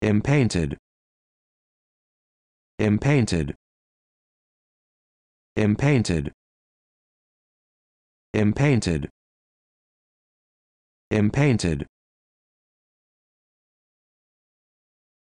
Impainted. Impainted. Impainted. Impainted. Impainted.